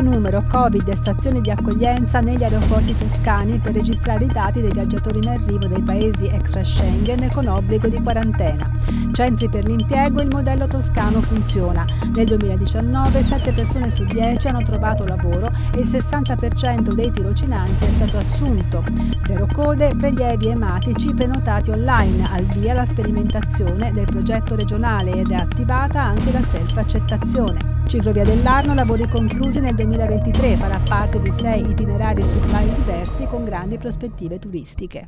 elevato numero Covid e stazioni di accoglienza negli aeroporti toscani per registrare i dati dei viaggiatori in arrivo dai paesi extra Schengen con obbligo di quarantena. Centri per l'impiego, il modello toscano funziona. Nel 2019 7 persone su 10 hanno trovato lavoro il 60% dei tirocinanti è stato assunto. Zero code, prelievi ematici prenotati online, al via la sperimentazione del progetto regionale ed è attivata anche la self-accettazione. Ciclovia dell'Arno, lavori conclusi nel 2023, farà parte di sei itinerari strutturali diversi con grandi prospettive turistiche.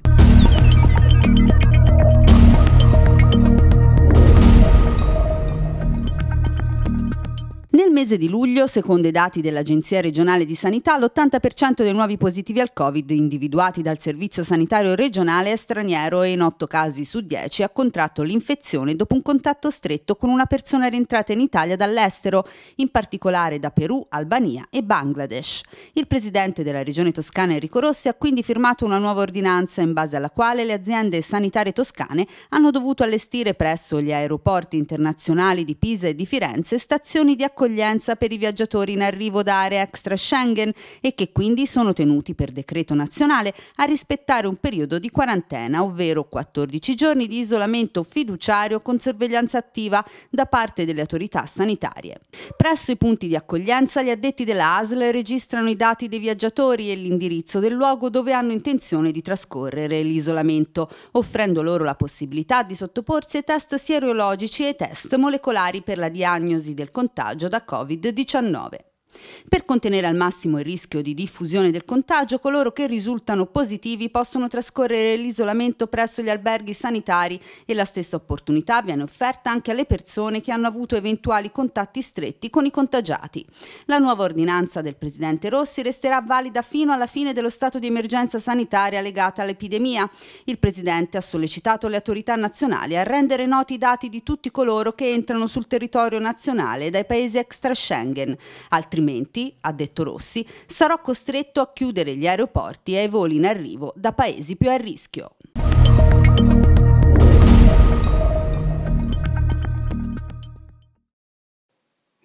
Nel mese di luglio, secondo i dati dell'Agenzia regionale di sanità, l'80% dei nuovi positivi al Covid individuati dal Servizio sanitario regionale è straniero e in 8 casi su 10 ha contratto l'infezione dopo un contatto stretto con una persona rientrata in Italia dall'estero, in particolare da Perù, Albania e Bangladesh. Il presidente della regione toscana Enrico Rossi ha quindi firmato una nuova ordinanza in base alla quale le aziende sanitarie toscane hanno dovuto allestire presso gli aeroporti internazionali di Pisa e di Firenze stazioni di accoglienza accoglienza per i viaggiatori in arrivo da area extra Schengen e che quindi sono tenuti per decreto nazionale a rispettare un periodo di quarantena, ovvero 14 giorni di isolamento fiduciario con sorveglianza attiva da parte delle autorità sanitarie. Presso i punti di accoglienza gli addetti della ASL registrano i dati dei viaggiatori e l'indirizzo del luogo dove hanno intenzione di trascorrere l'isolamento, offrendo loro la possibilità di sottoporsi ai test sierologici e test molecolari per la diagnosi del contagio da Covid-19. Per contenere al massimo il rischio di diffusione del contagio, coloro che risultano positivi possono trascorrere l'isolamento presso gli alberghi sanitari e la stessa opportunità viene offerta anche alle persone che hanno avuto eventuali contatti stretti con i contagiati. La nuova ordinanza del Presidente Rossi resterà valida fino alla fine dello stato di emergenza sanitaria legata all'epidemia. Il Presidente ha sollecitato le autorità nazionali a rendere noti i dati di tutti coloro che entrano sul territorio nazionale dai paesi extra Schengen, altrimenti altrimenti, ha detto Rossi, sarò costretto a chiudere gli aeroporti ai voli in arrivo da paesi più a rischio.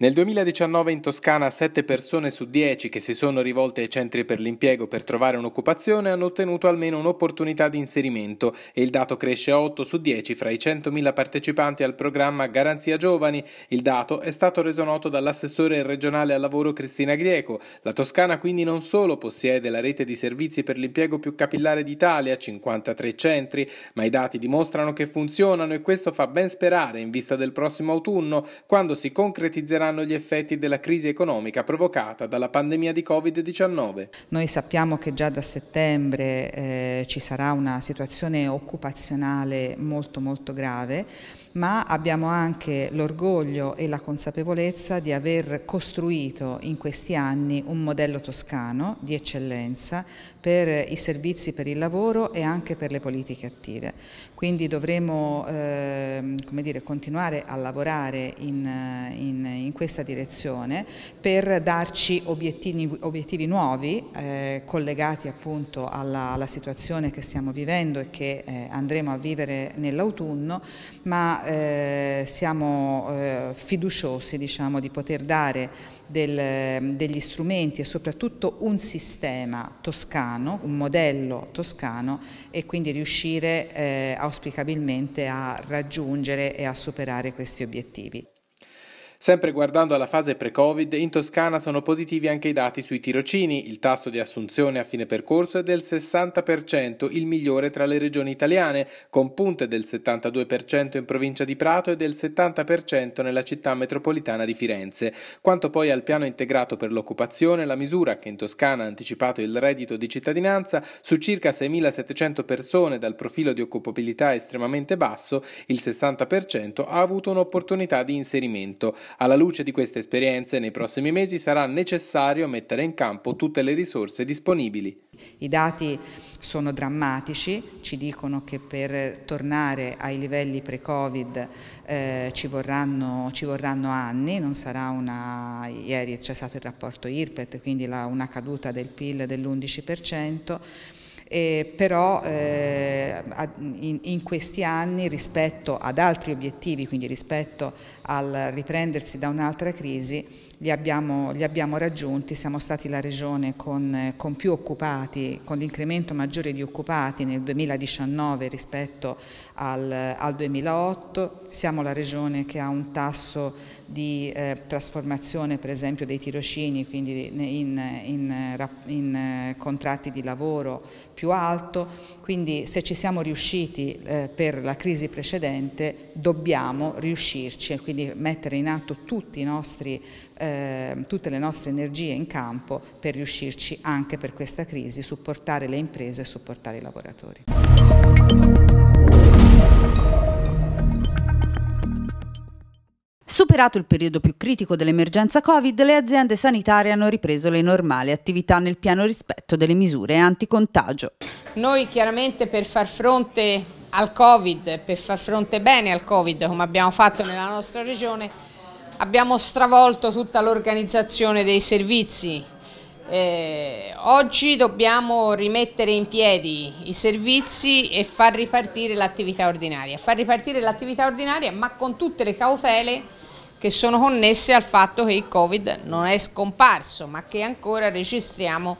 Nel 2019 in Toscana 7 persone su 10 che si sono rivolte ai centri per l'impiego per trovare un'occupazione hanno ottenuto almeno un'opportunità di inserimento e il dato cresce a 8 su 10 fra i 100.000 partecipanti al programma Garanzia Giovani. Il dato è stato reso noto dall'assessore regionale al lavoro Cristina Grieco. La Toscana quindi non solo possiede la rete di servizi per l'impiego più capillare d'Italia, 53 centri, ma i dati dimostrano che funzionano e questo fa ben sperare in vista del prossimo autunno quando si concretizzeranno saranno gli effetti della crisi economica provocata dalla pandemia di Covid-19. Noi sappiamo che già da settembre eh, ci sarà una situazione occupazionale molto molto grave, ma abbiamo anche l'orgoglio e la consapevolezza di aver costruito in questi anni un modello toscano di eccellenza per i servizi per il lavoro e anche per le politiche attive. Quindi dovremo eh, dire, continuare a lavorare in, in, in questa direzione per darci obiettivi, obiettivi nuovi eh, collegati appunto alla, alla, situazione che stiamo vivendo e che eh, andremo a vivere nell'autunno, ma eh, siamo eh, fiduciosi diciamo, di poter dare del, degli strumenti e soprattutto un sistema toscano, un modello toscano e quindi riuscire eh, auspicabilmente a raggiungere e a superare questi obiettivi. Sempre guardando alla fase pre-Covid, in Toscana sono positivi anche i dati sui tirocini. Il tasso di assunzione a fine percorso è del 60%, il migliore tra le regioni italiane, con punte del 72% in provincia di Prato e del 70% nella città metropolitana di Firenze. Quanto poi al piano integrato per l'occupazione, la misura che in Toscana ha anticipato il reddito di cittadinanza su circa 6.700 persone dal profilo di occupabilità estremamente basso, il 60% ha avuto un'opportunità di inserimento. Alla luce di queste esperienze, nei prossimi mesi sarà necessario mettere in campo tutte le risorse disponibili. I dati sono drammatici, ci dicono che per tornare ai livelli pre-Covid eh, ci, vorranno, ci, vorranno, anni, non sarà una, ieri c'è stato il rapporto IRPET, quindi la, una caduta del PIL dell'11%, eh, però eh, in, in, questi anni rispetto ad altri obiettivi, quindi rispetto al riprendersi da un'altra crisi, li abbiamo, li abbiamo, raggiunti, siamo stati la regione con, con più occupati, con l'incremento maggiore di occupati nel 2019 rispetto al, al 2008, siamo la regione che ha un tasso di eh, trasformazione per esempio dei tirocini, quindi in, in, in, eh, contratti di lavoro più alto, quindi se ci siamo riusciti eh, per la crisi precedente dobbiamo riuscirci e quindi mettere in atto nostri, eh, tutte le nostre energie in campo per riuscirci anche per questa crisi, supportare le imprese e supportare i lavoratori. Superato il periodo più critico dell'emergenza Covid, le aziende sanitarie hanno ripreso le normali attività nel pieno rispetto delle misure anticontagio. Noi chiaramente per far fronte al Covid, per far fronte bene al Covid, come abbiamo fatto nella nostra regione, abbiamo stravolto tutta l'organizzazione dei servizi. Eh, oggi dobbiamo rimettere in piedi i servizi e far ripartire l'attività ordinaria. Far ripartire l'attività ordinaria ma con tutte le cautele che sono connesse al fatto che il Covid non è scomparso, ma che ancora registriamo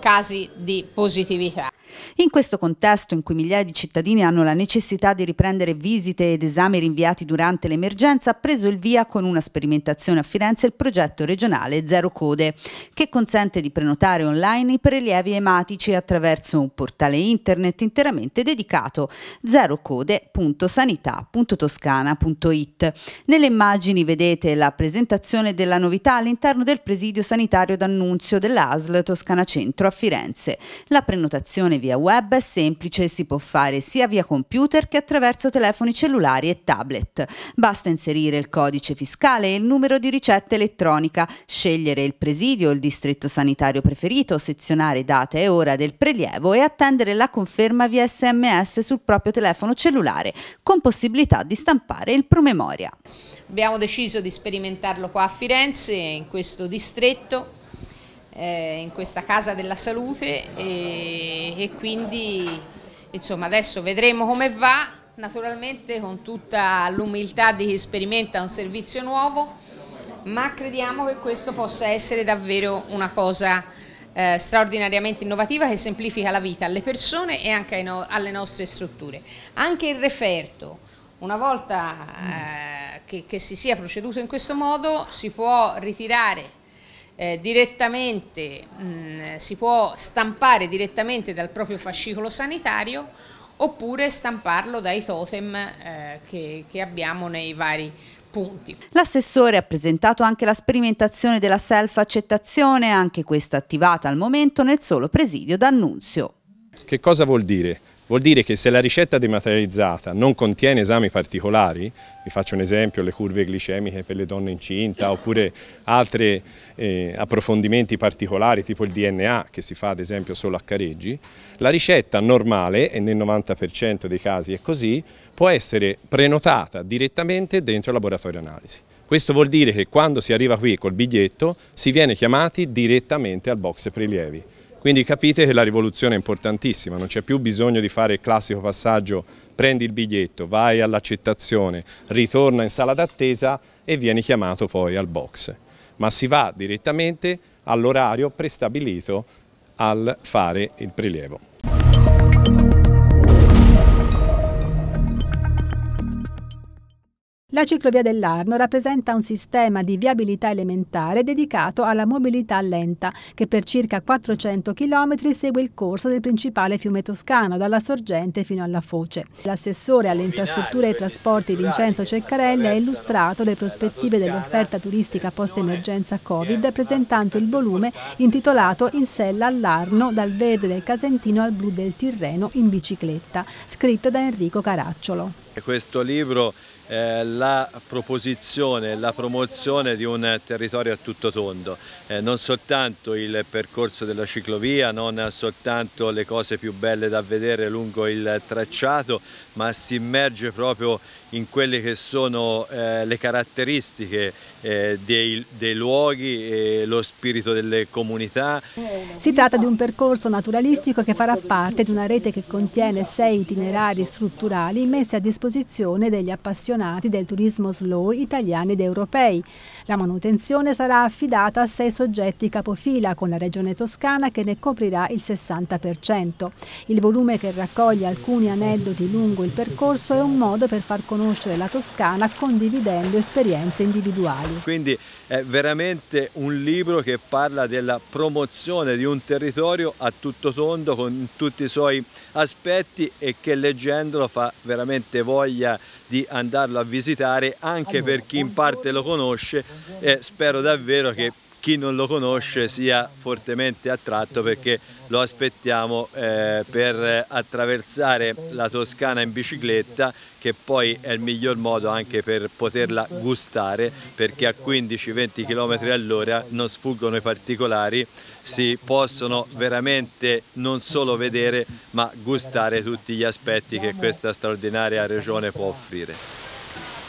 casi di positività. In questo contesto in cui migliaia di cittadini hanno la necessità di riprendere visite ed esami rinviati durante l'emergenza, ha preso il via con una sperimentazione a Firenze il progetto regionale Zero Code, che consente di prenotare online i prelievi ematici attraverso un portale internet interamente dedicato zerocode.sanità.toscana.it. Nelle immagini vedete la presentazione della novità all'interno del presidio sanitario d'annunzio dell'ASL Toscana Centro a Firenze. La prenotazione via web è semplice e si può fare sia via computer che attraverso telefoni cellulari e tablet. Basta inserire il codice fiscale e il numero di ricetta elettronica, scegliere il presidio o il distretto sanitario preferito, sezionare data e ora del prelievo e attendere la conferma via sms sul proprio telefono cellulare, con possibilità di stampare il promemoria. Abbiamo deciso di sperimentarlo qua a Firenze, in questo distretto, eh, in questa casa della salute e, e quindi insomma, adesso vedremo come va, naturalmente con tutta l'umiltà di chi sperimenta un servizio nuovo, ma crediamo che questo possa essere davvero una cosa eh, straordinariamente innovativa che semplifica la vita alle persone e anche no alle nostre strutture. Anche il referto, una volta eh, che, che si sia proceduto in questo modo, si può ritirare eh, direttamente, mh, mm, si può stampare direttamente dal proprio fascicolo sanitario oppure stamparlo dai totem eh, che, che abbiamo nei vari punti. L'assessore ha presentato anche la sperimentazione della self-accettazione, anche questa attivata al momento nel solo presidio d'annunzio. Che cosa vuol dire? Vuol dire che se la ricetta dematerializzata non contiene esami particolari, vi faccio un esempio, le curve glicemiche per le donne incinta oppure altri eh, approfondimenti particolari tipo il DNA che si fa ad esempio solo a Careggi, la ricetta normale, e nel 90% dei casi è così, può essere prenotata direttamente dentro il laboratorio analisi. Questo vuol dire che quando si arriva qui col biglietto si viene chiamati direttamente al box prelievi. Quindi capite che la rivoluzione è importantissima, non c'è più bisogno di fare il classico passaggio prendi il biglietto, vai all'accettazione, ritorna in sala d'attesa e vieni chiamato poi al box. Ma si va direttamente all'orario prestabilito al fare il prelievo. La ciclovia dell'Arno rappresenta un sistema di viabilità elementare dedicato alla mobilità lenta che per circa 400 km segue il corso del principale fiume toscano dalla sorgente fino alla foce. L'assessore alle infrastrutture e trasporti Vincenzo Ceccarelli ha illustrato le prospettive dell'offerta turistica post-emergenza Covid presentando il volume intitolato In sella all'Arno dal verde del Casentino al blu del Tirreno in bicicletta, scritto da Enrico Caracciolo questo libro è la proposizione, la promozione di un territorio a tutto tondo, eh, non soltanto il percorso della ciclovia, non soltanto le cose più belle da vedere lungo il tracciato, ma si immerge proprio in quelle che sono eh, le caratteristiche eh, dei, dei, luoghi e lo spirito delle comunità. Si tratta di un percorso naturalistico che farà parte di una rete che contiene sei itinerari strutturali messi a disposizione degli appassionati del turismo slow italiani ed europei. La manutenzione sarà affidata a sei soggetti capofila con la regione toscana che ne coprirà il 60%. Il volume che raccoglie alcuni aneddoti lungo il percorso è un modo per far conoscere conoscere la Toscana condividendo esperienze individuali. Quindi è veramente un libro che parla della promozione di un territorio a tutto tondo con tutti i suoi aspetti e che leggendolo fa veramente voglia di andarlo a visitare anche allora, per chi in parte lo conosce e spero davvero che chi non lo conosce sia fortemente attratto perché lo aspettiamo eh, per attraversare la Toscana in bicicletta che poi è il miglior modo anche per poterla gustare perché a 15-20 km all'ora non sfuggono i particolari, si possono veramente non solo vedere ma gustare tutti gli aspetti che questa straordinaria regione può offrire.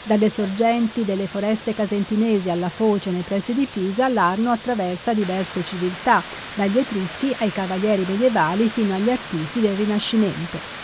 Dalle sorgenti delle foreste casentinesi alla foce nei pressi di Pisa, l'Arno attraversa diverse civiltà, dagli Etruschi ai cavalieri medievali fino agli artisti del Rinascimento.